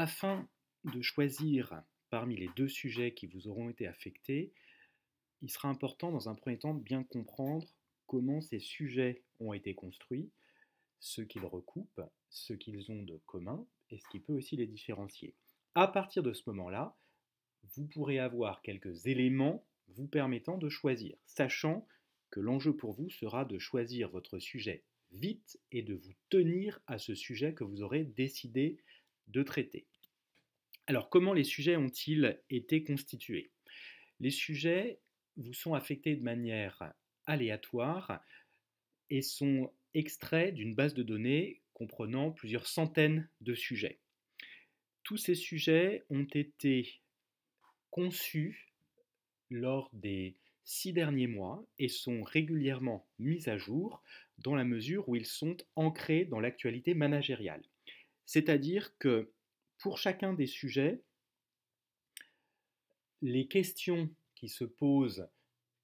Afin de choisir parmi les deux sujets qui vous auront été affectés, il sera important dans un premier temps de bien comprendre comment ces sujets ont été construits, ce qu'ils recoupent, ce qu'ils ont de commun et ce qui peut aussi les différencier. À partir de ce moment-là, vous pourrez avoir quelques éléments vous permettant de choisir, sachant que l'enjeu pour vous sera de choisir votre sujet vite et de vous tenir à ce sujet que vous aurez décidé de traiter. Alors comment les sujets ont-ils été constitués Les sujets vous sont affectés de manière aléatoire et sont extraits d'une base de données comprenant plusieurs centaines de sujets. Tous ces sujets ont été conçus lors des six derniers mois et sont régulièrement mis à jour dans la mesure où ils sont ancrés dans l'actualité managériale. C'est-à-dire que pour chacun des sujets, les questions qui se posent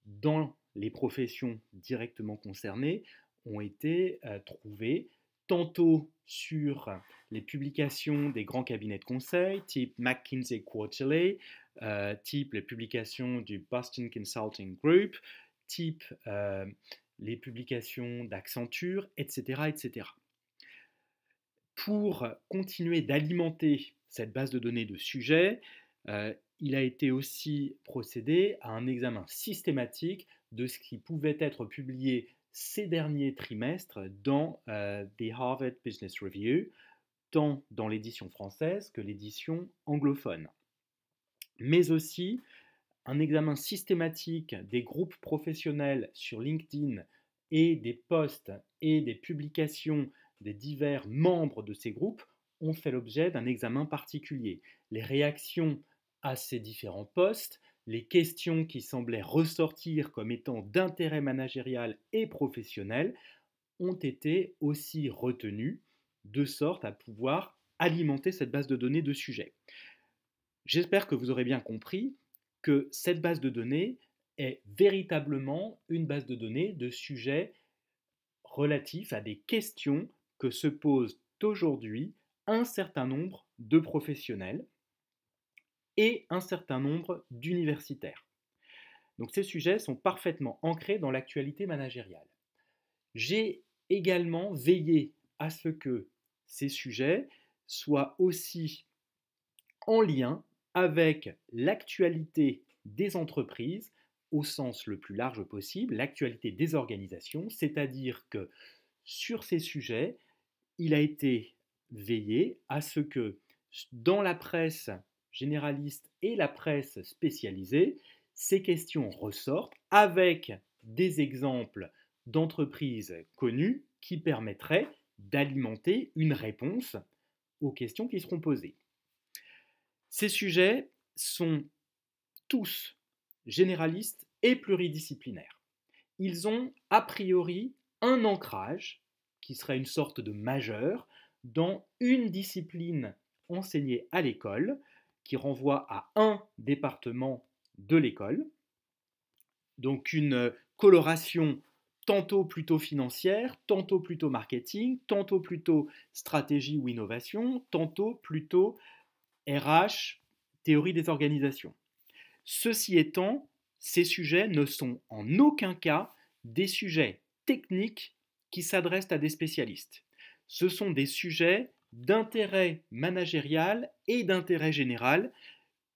dans les professions directement concernées ont été euh, trouvées tantôt sur les publications des grands cabinets de conseil, type McKinsey Quarterly, euh, type les publications du Boston Consulting Group, type euh, les publications d'Accenture, etc., etc pour continuer d'alimenter cette base de données de sujets, euh, il a été aussi procédé à un examen systématique de ce qui pouvait être publié ces derniers trimestres dans euh, des Harvard Business Review, tant dans l'édition française que l'édition anglophone. Mais aussi un examen systématique des groupes professionnels sur LinkedIn et des posts et des publications des divers membres de ces groupes ont fait l'objet d'un examen particulier. Les réactions à ces différents postes, les questions qui semblaient ressortir comme étant d'intérêt managérial et professionnel ont été aussi retenues, de sorte à pouvoir alimenter cette base de données de sujets. J'espère que vous aurez bien compris que cette base de données est véritablement une base de données de sujets relatifs à des questions se posent aujourd'hui un certain nombre de professionnels et un certain nombre d'universitaires. Donc ces sujets sont parfaitement ancrés dans l'actualité managériale. J'ai également veillé à ce que ces sujets soient aussi en lien avec l'actualité des entreprises au sens le plus large possible, l'actualité des organisations, c'est-à-dire que sur ces sujets, il a été veillé à ce que dans la presse généraliste et la presse spécialisée, ces questions ressortent avec des exemples d'entreprises connues qui permettraient d'alimenter une réponse aux questions qui seront posées. Ces sujets sont tous généralistes et pluridisciplinaires. Ils ont a priori un ancrage qui serait une sorte de majeur, dans une discipline enseignée à l'école, qui renvoie à un département de l'école. Donc une coloration tantôt plutôt financière, tantôt plutôt marketing, tantôt plutôt stratégie ou innovation, tantôt plutôt RH, théorie des organisations. Ceci étant, ces sujets ne sont en aucun cas des sujets techniques qui s'adressent à des spécialistes. Ce sont des sujets d'intérêt managérial et d'intérêt général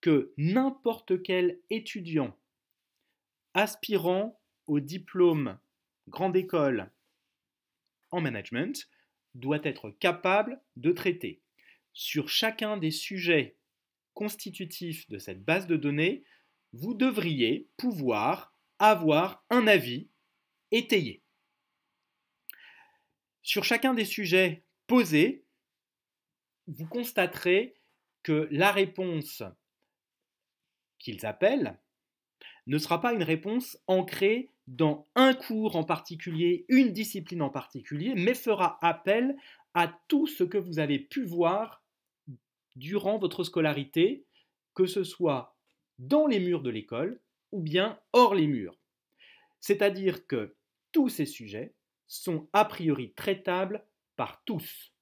que n'importe quel étudiant aspirant au diplôme grande école en management doit être capable de traiter. Sur chacun des sujets constitutifs de cette base de données, vous devriez pouvoir avoir un avis étayé. Sur chacun des sujets posés, vous constaterez que la réponse qu'ils appellent ne sera pas une réponse ancrée dans un cours en particulier, une discipline en particulier, mais fera appel à tout ce que vous avez pu voir durant votre scolarité, que ce soit dans les murs de l'école ou bien hors les murs. C'est-à-dire que tous ces sujets sont a priori traitables par tous.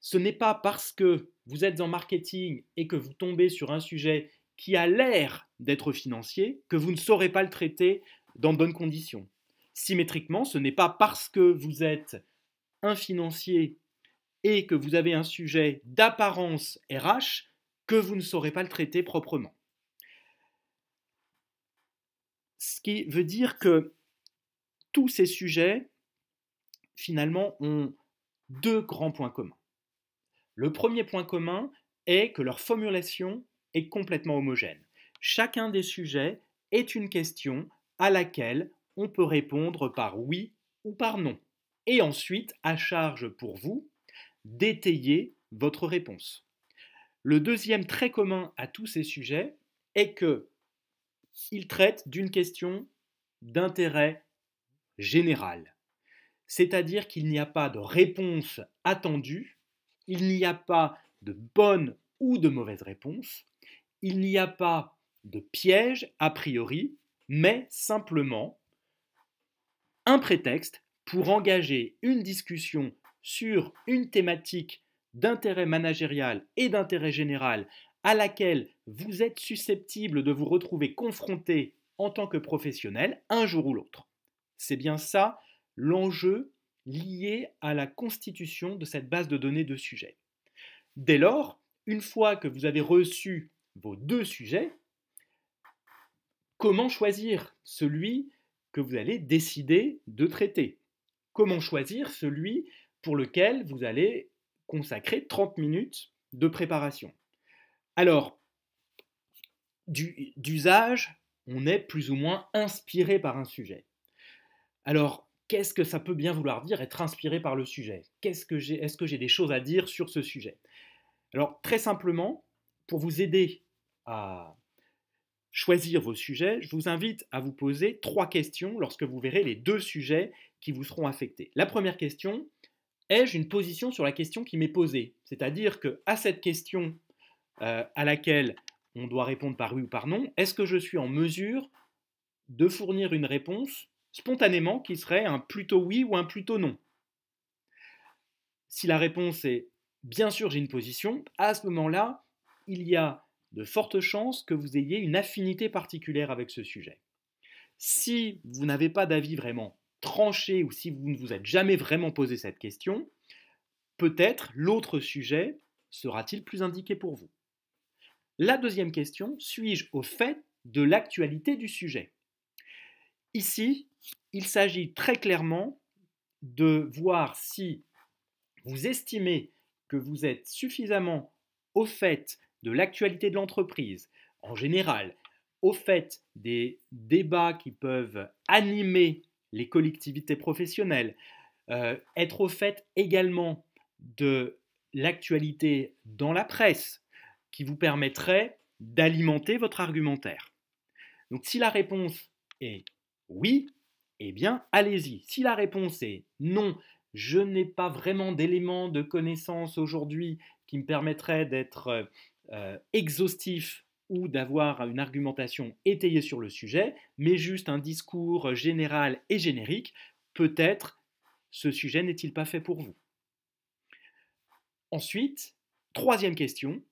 Ce n'est pas parce que vous êtes en marketing et que vous tombez sur un sujet qui a l'air d'être financier que vous ne saurez pas le traiter dans de bonnes conditions. Symétriquement, ce n'est pas parce que vous êtes un financier et que vous avez un sujet d'apparence RH que vous ne saurez pas le traiter proprement. Ce qui veut dire que tous ces sujets, finalement, ont deux grands points communs. Le premier point commun est que leur formulation est complètement homogène. Chacun des sujets est une question à laquelle on peut répondre par oui ou par non. Et ensuite, à charge pour vous d'étayer votre réponse. Le deuxième très commun à tous ces sujets est que ils traitent d'une question d'intérêt Général, C'est-à-dire qu'il n'y a pas de réponse attendue, il n'y a pas de bonne ou de mauvaise réponse, il n'y a pas de piège a priori, mais simplement un prétexte pour engager une discussion sur une thématique d'intérêt managérial et d'intérêt général à laquelle vous êtes susceptible de vous retrouver confronté en tant que professionnel un jour ou l'autre. C'est bien ça l'enjeu lié à la constitution de cette base de données de sujets. Dès lors, une fois que vous avez reçu vos deux sujets, comment choisir celui que vous allez décider de traiter Comment choisir celui pour lequel vous allez consacrer 30 minutes de préparation Alors, d'usage, on est plus ou moins inspiré par un sujet. Alors, qu'est-ce que ça peut bien vouloir dire être inspiré par le sujet ce que j'ai Est-ce que j'ai des choses à dire sur ce sujet Alors, très simplement, pour vous aider à choisir vos sujets, je vous invite à vous poser trois questions lorsque vous verrez les deux sujets qui vous seront affectés. La première question, ai-je une position sur la question qui m'est posée C'est-à-dire que à cette question euh, à laquelle on doit répondre par oui ou par non, est-ce que je suis en mesure de fournir une réponse spontanément qui serait un plutôt oui ou un plutôt non. Si la réponse est bien sûr j'ai une position, à ce moment-là, il y a de fortes chances que vous ayez une affinité particulière avec ce sujet. Si vous n'avez pas d'avis vraiment tranché ou si vous ne vous êtes jamais vraiment posé cette question, peut-être l'autre sujet sera-t-il plus indiqué pour vous. La deuxième question, suis-je au fait de l'actualité du sujet Ici, il s'agit très clairement de voir si vous estimez que vous êtes suffisamment au fait de l'actualité de l'entreprise en général, au fait des débats qui peuvent animer les collectivités professionnelles, euh, être au fait également de l'actualité dans la presse qui vous permettrait d'alimenter votre argumentaire. Donc si la réponse est oui, eh bien, allez-y. Si la réponse est non, je n'ai pas vraiment d'éléments de connaissance aujourd'hui qui me permettraient d'être euh, euh, exhaustif ou d'avoir une argumentation étayée sur le sujet, mais juste un discours général et générique, peut-être ce sujet n'est-il pas fait pour vous. Ensuite, troisième question,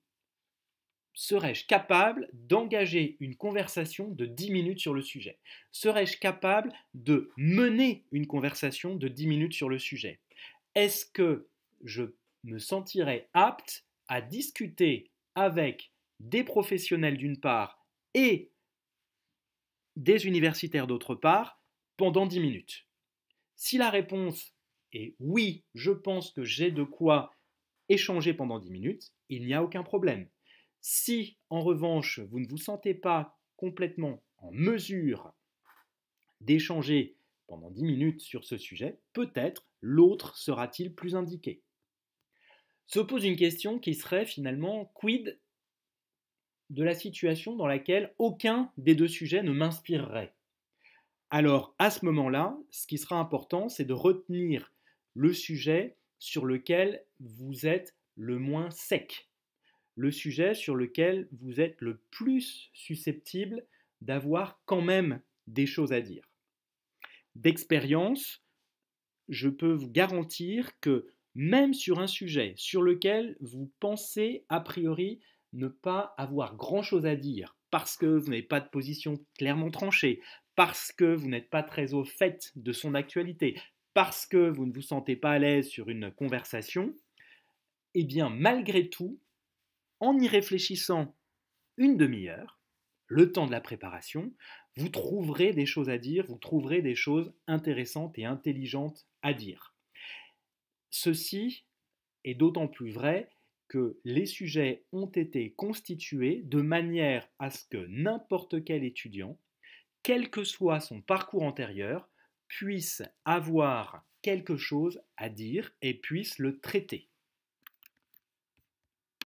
Serais-je capable d'engager une conversation de 10 minutes sur le sujet Serais-je capable de mener une conversation de 10 minutes sur le sujet Est-ce que je me sentirais apte à discuter avec des professionnels d'une part et des universitaires d'autre part pendant 10 minutes Si la réponse est oui, je pense que j'ai de quoi échanger pendant 10 minutes, il n'y a aucun problème. Si en revanche vous ne vous sentez pas complètement en mesure d'échanger pendant 10 minutes sur ce sujet, peut-être l'autre sera-t-il plus indiqué. Se pose une question qui serait finalement quid de la situation dans laquelle aucun des deux sujets ne m'inspirerait. Alors à ce moment-là, ce qui sera important, c'est de retenir le sujet sur lequel vous êtes le moins sec le sujet sur lequel vous êtes le plus susceptible d'avoir quand même des choses à dire. D'expérience, je peux vous garantir que même sur un sujet sur lequel vous pensez a priori ne pas avoir grand-chose à dire, parce que vous n'avez pas de position clairement tranchée, parce que vous n'êtes pas très au fait de son actualité, parce que vous ne vous sentez pas à l'aise sur une conversation, eh bien malgré tout, en y réfléchissant une demi-heure, le temps de la préparation, vous trouverez des choses à dire, vous trouverez des choses intéressantes et intelligentes à dire. Ceci est d'autant plus vrai que les sujets ont été constitués de manière à ce que n'importe quel étudiant, quel que soit son parcours antérieur, puisse avoir quelque chose à dire et puisse le traiter.